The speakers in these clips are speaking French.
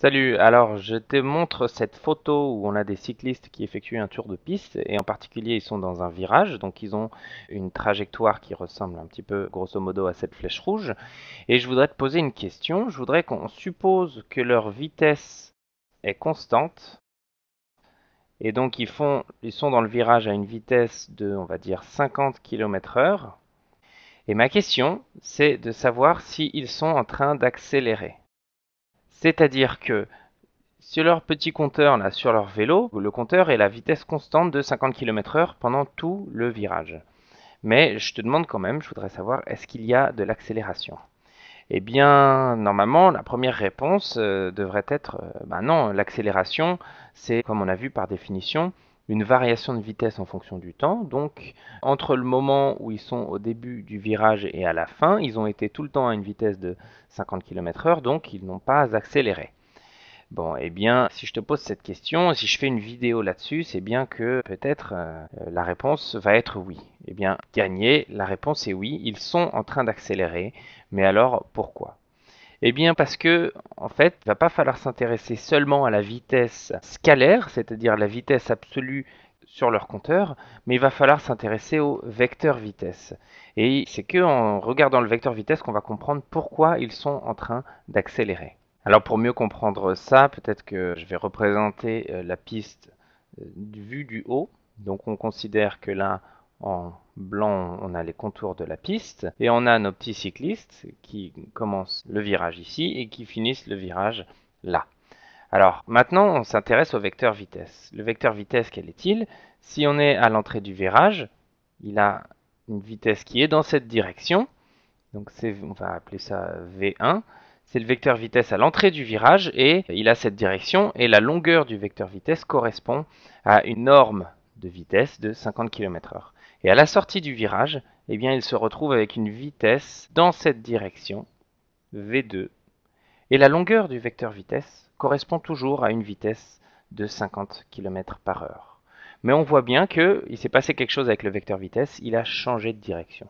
Salut, alors je te montre cette photo où on a des cyclistes qui effectuent un tour de piste et en particulier ils sont dans un virage, donc ils ont une trajectoire qui ressemble un petit peu grosso modo à cette flèche rouge. Et je voudrais te poser une question, je voudrais qu'on suppose que leur vitesse est constante et donc ils, font, ils sont dans le virage à une vitesse de on va dire 50 km h Et ma question c'est de savoir s'ils sont en train d'accélérer. C'est-à-dire que sur leur petit compteur, là, sur leur vélo, le compteur est la vitesse constante de 50 km/h pendant tout le virage. Mais je te demande quand même, je voudrais savoir, est-ce qu'il y a de l'accélération Eh bien, normalement, la première réponse euh, devrait être, euh, bah non, l'accélération, c'est, comme on a vu par définition, une variation de vitesse en fonction du temps. Donc, entre le moment où ils sont au début du virage et à la fin, ils ont été tout le temps à une vitesse de 50 km/h, donc ils n'ont pas accéléré. Bon, eh bien, si je te pose cette question, si je fais une vidéo là-dessus, c'est bien que peut-être euh, la réponse va être oui. Eh bien, gagné, la réponse est oui, ils sont en train d'accélérer, mais alors pourquoi eh bien parce que en fait, il va pas falloir s'intéresser seulement à la vitesse scalaire, c'est-à-dire la vitesse absolue sur leur compteur, mais il va falloir s'intéresser au vecteur vitesse. Et c'est que en regardant le vecteur vitesse qu'on va comprendre pourquoi ils sont en train d'accélérer. Alors pour mieux comprendre ça, peut-être que je vais représenter euh, la piste euh, vue du haut. Donc on considère que là, en blanc, on a les contours de la piste et on a nos petits cyclistes qui commencent le virage ici et qui finissent le virage là. Alors maintenant, on s'intéresse au vecteur vitesse. Le vecteur vitesse, quel est-il Si on est à l'entrée du virage, il a une vitesse qui est dans cette direction. Donc on va appeler ça V1. C'est le vecteur vitesse à l'entrée du virage et il a cette direction et la longueur du vecteur vitesse correspond à une norme de vitesse de 50 km/h. Et à la sortie du virage, eh bien, il se retrouve avec une vitesse dans cette direction, V2. Et la longueur du vecteur vitesse correspond toujours à une vitesse de 50 km par heure. Mais on voit bien qu'il s'est passé quelque chose avec le vecteur vitesse, il a changé de direction.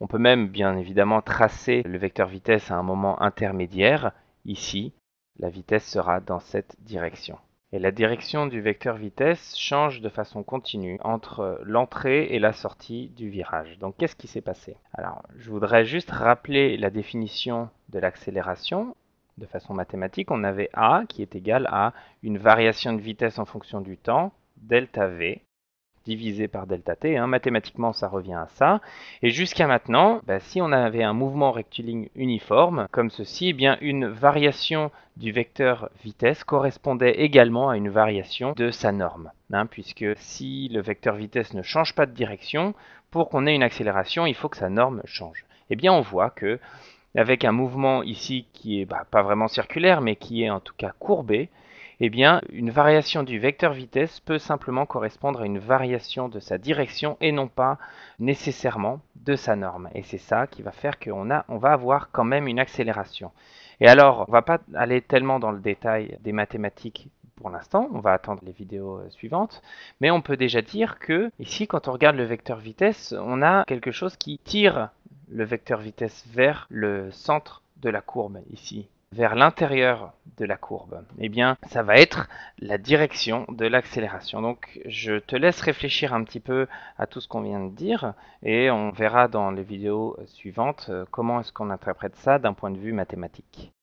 On peut même bien évidemment tracer le vecteur vitesse à un moment intermédiaire. Ici, la vitesse sera dans cette direction et la direction du vecteur vitesse change de façon continue entre l'entrée et la sortie du virage. Donc qu'est-ce qui s'est passé Alors je voudrais juste rappeler la définition de l'accélération. De façon mathématique, on avait A qui est égal à une variation de vitesse en fonction du temps, delta V, divisé par delta t. Hein, mathématiquement, ça revient à ça. Et jusqu'à maintenant, bah, si on avait un mouvement rectiligne uniforme, comme ceci, eh bien une variation du vecteur vitesse correspondait également à une variation de sa norme. Hein, puisque si le vecteur vitesse ne change pas de direction, pour qu'on ait une accélération, il faut que sa norme change. Eh bien, on voit que avec un mouvement ici qui est bah, pas vraiment circulaire, mais qui est en tout cas courbé, eh bien, une variation du vecteur vitesse peut simplement correspondre à une variation de sa direction et non pas nécessairement de sa norme. Et c'est ça qui va faire qu'on a, on va avoir quand même une accélération. Et alors, on va pas aller tellement dans le détail des mathématiques pour l'instant, on va attendre les vidéos euh, suivantes, mais on peut déjà dire que ici, quand on regarde le vecteur vitesse, on a quelque chose qui tire le vecteur vitesse vers le centre de la courbe ici, vers l'intérieur de la courbe Eh bien, ça va être la direction de l'accélération. Donc, je te laisse réfléchir un petit peu à tout ce qu'on vient de dire et on verra dans les vidéos suivantes euh, comment est-ce qu'on interprète ça d'un point de vue mathématique.